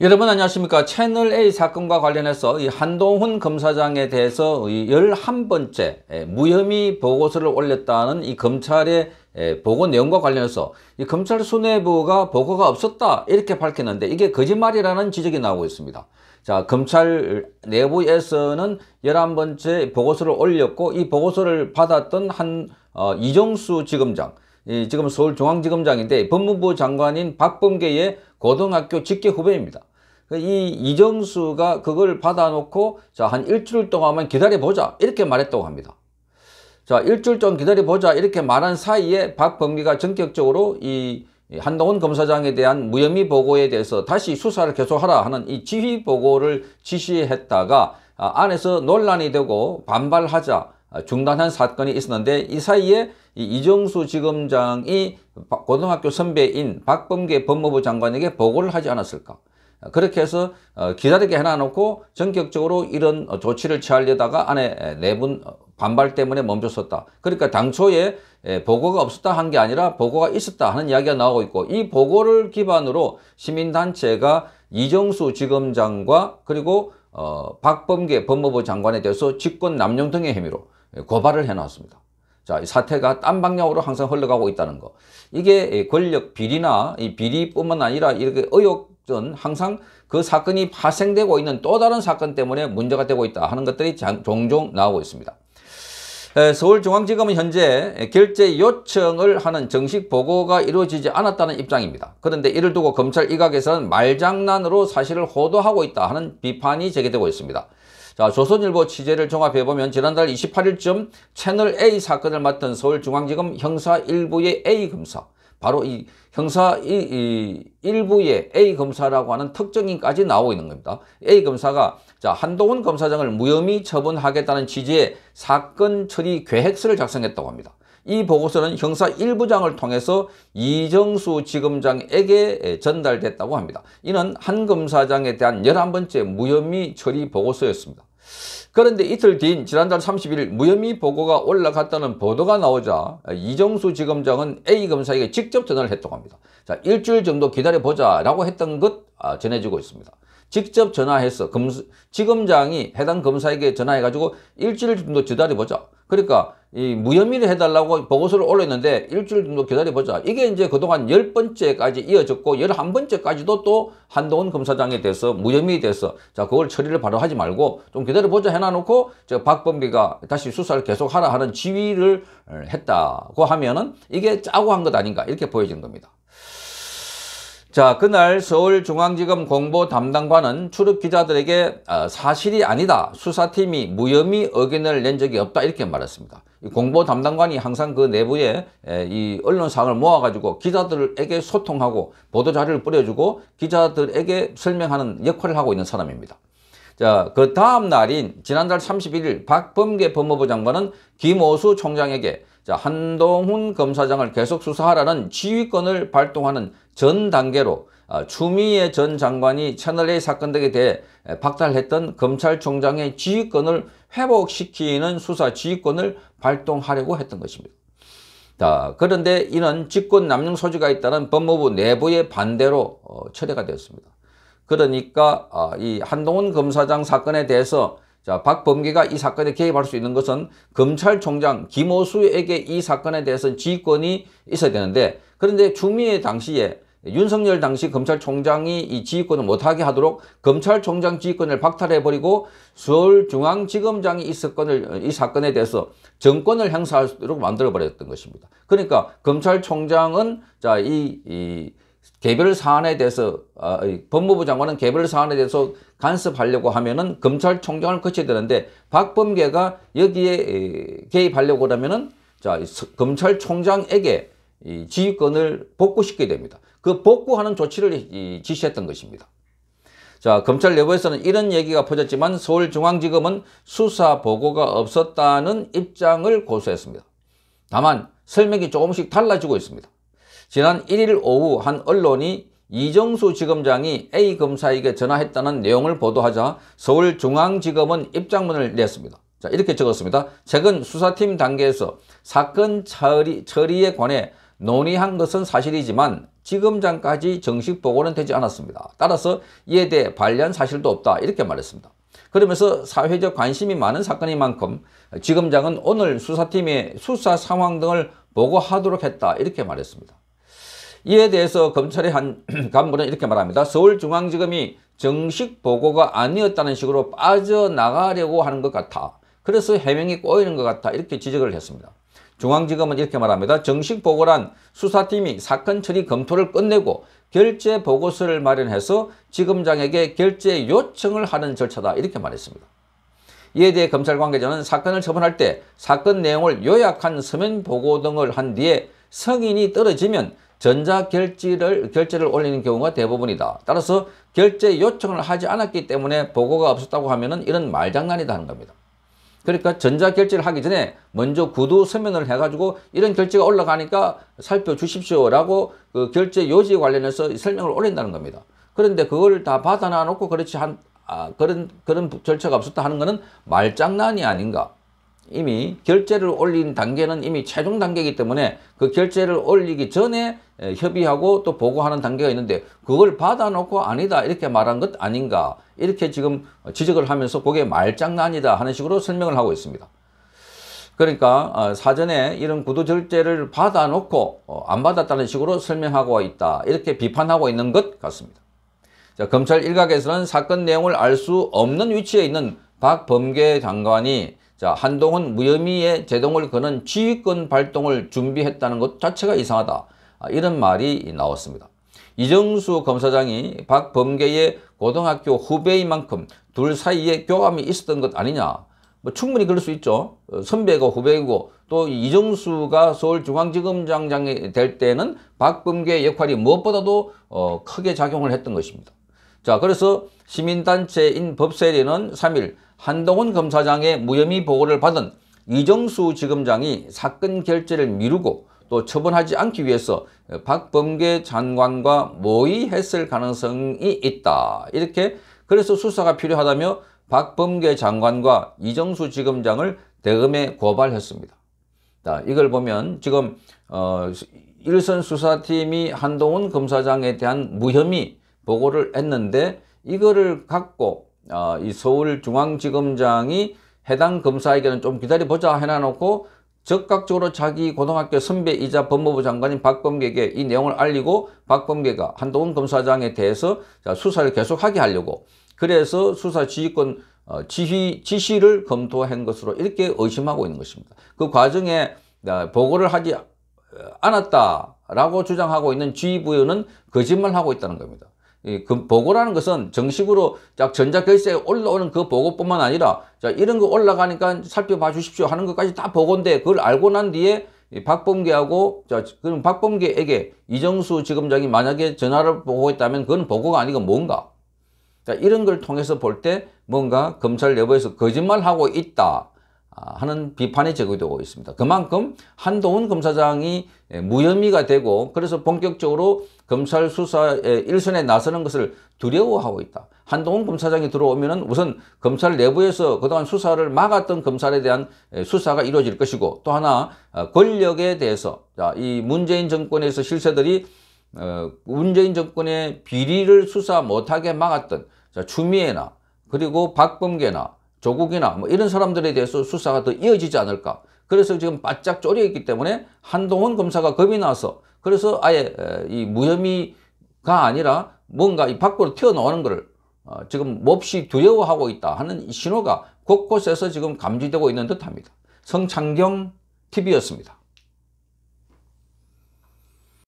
여러분 안녕하십니까 채널A 사건과 관련해서 이 한동훈 검사장에 대해서 이 11번째 예, 무혐의 보고서를 올렸다는 이 검찰의 예, 보고 내용과 관련해서 이 검찰 수뇌부가 보고가 없었다 이렇게 밝혔는데 이게 거짓말이라는 지적이 나오고 있습니다 자 검찰 내부에서는 11번째 보고서를 올렸고 이 보고서를 받았던 한 어, 이정수 지검장 이 지금 서울중앙지검장인데 법무부 장관인 박범계의 고등학교 직계 후배입니다. 그러니까 이 이정수가 그걸 받아놓고 자 한 일주일 동안만 기다려보자 이렇게 말했다고 합니다. 자 일주일 좀 기다려보자 이렇게 말한 사이에 박범기가 전격적으로 이 한동훈 검사장에 대한 무혐의 보고에 대해서 다시 수사를 계속하라 하는 이 지휘 보고를 지시했다가 아, 안에서 논란이 되고 반발하자 아, 중단한 사건이 있었는데 이 사이에 이 이정수 지검장이 고등학교 선배인 박범계 법무부 장관에게 보고를 하지 않았을까. 아, 그렇게 해서 어, 기다리게 해놔놓고 전격적으로 이런 조치를 취하려다가 아내 네분 어, 반발 때문에 멈췄었다. 그러니까 당초에 보고가 없었다 한 게 아니라 보고가 있었다 하는 이야기가 나오고 있고 이 보고를 기반으로 시민단체가 이정수 지검장과 그리고 어, 박범계 법무부 장관에 대해서 직권 남용 등의 혐의로 예, 고발을 해놨습니다. 자, 이 사태가 딴 방향으로 항상 흘러가고 있다는 거. 이게 권력 비리나 이 비리뿐만 아니라 이렇게 의혹은 항상 그 사건이 파생되고 있는 또 다른 사건 때문에 문제가 되고 있다 하는 것들이 종종 나오고 있습니다. 서울중앙지검은 현재 결제 요청을 하는 정식 보고가 이루어지지 않았다는 입장입니다. 그런데 이를 두고 검찰 이각에서는 말장난으로 사실을 호도하고 있다 하는 비판이 제기되고 있습니다. 자, 조선일보 취재를 종합해보면 지난달 28일쯤 채널 A 사건을 맡은 서울중앙지검 형사 1부의 A 검사 바로 이 형사 이, 이 1부의 A 검사라고 하는 특정인까지 나오고 있는 겁니다. A 검사가 자 한동훈 검사장을 무혐의 처분하겠다는 취지의 사건 처리 계획서를 작성했다고 합니다. 이 보고서는 형사 1부장을 통해서 이정수 지검장에게 전달됐다고 합니다. 이는 한 검사장에 대한 11번째 무혐의 처리 보고서였습니다. 그런데 이틀 뒤인 지난달 31일 무혐의 보고가 올라갔다는 보도가 나오자 이정수 지검장은 A검사에게 직접 전화를 했다고 합니다. 자, 일주일 정도 기다려보자 라고 했던 것 아, 전해지고 있습니다. 직접 전화해서 검, 지검장이 해당 검사에게 전화해가지고 일주일 정도 기다려보자. 그러니까 이 무혐의를 해달라고 보고서를 올렸는데 일주일 정도 기다려보자. 이게 이제 그동안 열번째까지 이어졌고 열한 번째까지도또 한동훈 검사장에 대해서 무혐의에 대해서 자 그걸 처리를 바로 하지 말고 좀 기다려보자 해놔놓고 저 박범계가 다시 수사를 계속하라 하는 지휘를 했다고 하면은 이게 짜고 한 것 아닌가 이렇게 보여진 겁니다. 자 그날 서울중앙지검 공보 담당관은 출입 기자들에게 아, 사실이 아니다 수사팀이 무혐의 의견을 낸 적이 없다 이렇게 말했습니다. 공보 담당관이 항상 그 내부에 이 언론사항을 모아가지고 기자들에게 소통하고 보도자료를 뿌려주고 기자들에게 설명하는 역할을 하고 있는 사람입니다. 자, 그 다음 날인 지난달 31일 박범계 법무부 장관은 김오수 총장에게 자, 한동훈 검사장을 계속 수사하라는 지휘권을 발동하는 전 단계로 아, 추미애 전 장관이 채널A 사건 등에 대해 박탈했던 검찰총장의 지휘권을 회복시키는 수사 지휘권을 발동하려고 했던 것입니다. 자, 그런데 이는 직권 남용 소지가 있다는 법무부 내부의 반대로 어, 철회가 되었습니다. 그러니까 어, 이 한동훈 검사장 사건에 대해서 자, 박범계가 이 사건에 개입할 수 있는 것은 검찰총장 김호수에게 이 사건에 대해서 지휘권이 있어야 되는데 그런데 주미의 당시에 윤석열 당시 검찰총장이 이 지휘권을 못하게 하도록 검찰총장 지휘권을 박탈해버리고 서울중앙지검장이 이 사건을, 이 사건에 대해서 정권을 행사하도록 만들어버렸던 것입니다. 그러니까 검찰총장은 자, 이, 이 개별 사안에 대해서 아, 법무부 장관은 개별 사안에 대해서 간섭하려고 하면은 검찰총장을 거쳐야 되는데 박범계가 여기에 개입하려고 그면은 검찰총장에게 이 지휘권을 복구시켜야 됩니다. 그 복구하는 조치를 지시했던 것입니다. 자, 검찰 내부에서는 이런 얘기가 퍼졌지만 서울중앙지검은 수사 보고가 없었다는 입장을 고수했습니다. 다만 설명이 조금씩 달라지고 있습니다. 지난 1일 오후 한 언론이 이정수 지검장이 A 검사에게 전화했다는 내용을 보도하자 서울중앙지검은 입장문을 냈습니다. 자, 이렇게 적었습니다. 최근 수사팀 단계에서 사건 처리, 처리에 관해 논의한 것은 사실이지만 지금 전까지 정식 보고는 되지 않았습니다. 따라서 이에 대해 관련 사실도 없다 이렇게 말했습니다. 그러면서 사회적 관심이 많은 사건인 만큼 지검장은 오늘 수사팀의 수사 상황 등을 보고하도록 했다 이렇게 말했습니다. 이에 대해서 검찰의 한 간부는 이렇게 말합니다. 서울중앙지검이 정식 보고가 아니었다는 식으로 빠져나가려고 하는 것 같아. 그래서 해명이 꼬이는 것 같아 이렇게 지적을 했습니다. 중앙지검은 이렇게 말합니다. 정식 보고란 수사팀이 사건 처리 검토를 끝내고 결제 보고서를 마련해서 지검장에게 결제 요청을 하는 절차다 이렇게 말했습니다. 이에 대해 검찰 관계자는 사건을 처분할 때 사건 내용을 요약한 서면 보고 등을 한 뒤에 성인이 떨어지면 전자결제를 결제를 올리는 경우가 대부분이다. 따라서 결제 요청을 하지 않았기 때문에 보고가 없었다고 하면 이런 말장난이다 하는 겁니다. 그러니까 전자결제를 하기 전에 먼저 구두 서면을 해가지고 이런 결제가 올라가니까 살펴주십시오라고 그 결제 요지에 관련해서 설명을 올린다는 겁니다. 그런데 그걸 다 받아놔 놓고 그렇지 한 아, 그런 그런 절차가 없었다 하는 것은 말장난이 아닌가 이미 결제를 올린 단계는 이미 최종 단계이기 때문에 그 결제를 올리기 전에 협의하고 또 보고하는 단계가 있는데 그걸 받아놓고 아니다 이렇게 말한 것 아닌가 이렇게 지금 지적을 하면서 그게 말장난이다 하는 식으로 설명을 하고 있습니다. 그러니까 어, 사전에 이런 구두 절제를 받아놓고 어, 안 받았다는 식으로 설명하고 있다 이렇게 비판하고 있는 것 같습니다. 자, 검찰 일각에서는 사건 내용을 알 수 없는 위치에 있는 박범계 장관이 자 한동훈 무혐의에 제동을 거는 지휘권 발동을 준비했다는 것 자체가 이상하다. 아, 이런 말이 나왔습니다. 이정수 검사장이 박범계의 고등학교 후배인 만큼 둘 사이에 교감이 있었던 것 아니냐. 뭐 충분히 그럴 수 있죠. 선배가 후배이고 또 이정수가 서울중앙지검장장이 될 때는 박범계의 역할이 무엇보다도 어, 크게 작용을 했던 것입니다. 자, 그래서 시민단체인 법세리는 3일 한동훈 검사장의 무혐의 보고를 받은 이정수 지검장이 사건 결재를 미루고 또 처분하지 않기 위해서 박범계 장관과 모의했을 가능성이 있다. 이렇게 그래서 수사가 필요하다며 박범계 장관과 이정수 지검장을 대검에 고발했습니다. 자, 이걸 보면 지금 어, 일선 수사팀이 한동훈 검사장에 대한 무혐의 보고를 했는데 이거를 갖고 어, 이 서울중앙지검장이 해당 검사에게는 좀 기다려보자 해놔놓고 적극적으로 자기 고등학교 선배이자 법무부 장관인 박범계에게 이 내용을 알리고 박범계가 한동훈 검사장에 대해서 수사를 계속하게 하려고 그래서 수사 지휘권 어, 지휘, 지시를 검토한 것으로 이렇게 의심하고 있는 것입니다. 그 과정에 어, 보고를 하지 않았다라고 주장하고 있는 지휘부는 거짓말하고 있다는 겁니다. 그 보고라는 것은 정식으로 전자결제에 올라오는 그 보고뿐만 아니라 자, 이런 거 올라가니까 살펴봐 주십시오 하는 것까지 다 보고인데 그걸 알고 난 뒤에 박범계하고 자 그럼 박범계에게 이정수 지검장이 만약에 전화를 보고 있다면 그건 보고가 아니고 뭔가 자 이런 걸 통해서 볼 때 뭔가 검찰 내부에서 거짓말하고 있다 아, 하는 비판이 제기되고 있습니다. 그만큼 한동훈 검사장이 예, 무혐의가 되고 그래서 본격적으로 검찰 수사에 일선에 나서는 것을 두려워하고 있다. 한동훈 검사장이 들어오면 우선 검찰 내부에서 그동안 수사를 막았던 검찰에 대한 수사가 이루어질 것이고 또 하나 어, 권력에 대해서 이 문재인 정권에서 실세들이 어, 문재인 정권의 비리를 수사 못하게 막았던 추미애나 그리고 박범계나 조국이나 뭐 이런 사람들에 대해서 수사가 더 이어지지 않을까 그래서 지금 바짝 쪼려 있기 때문에 한동훈 검사가 겁이 나서 그래서 아예 이 무혐의가 아니라 뭔가 이 밖으로 튀어나오는 것을 어, 지금 몹시 두려워하고 있다 하는 신호가 곳곳에서 지금 감지되고 있는 듯합니다. 성창경 TV였습니다.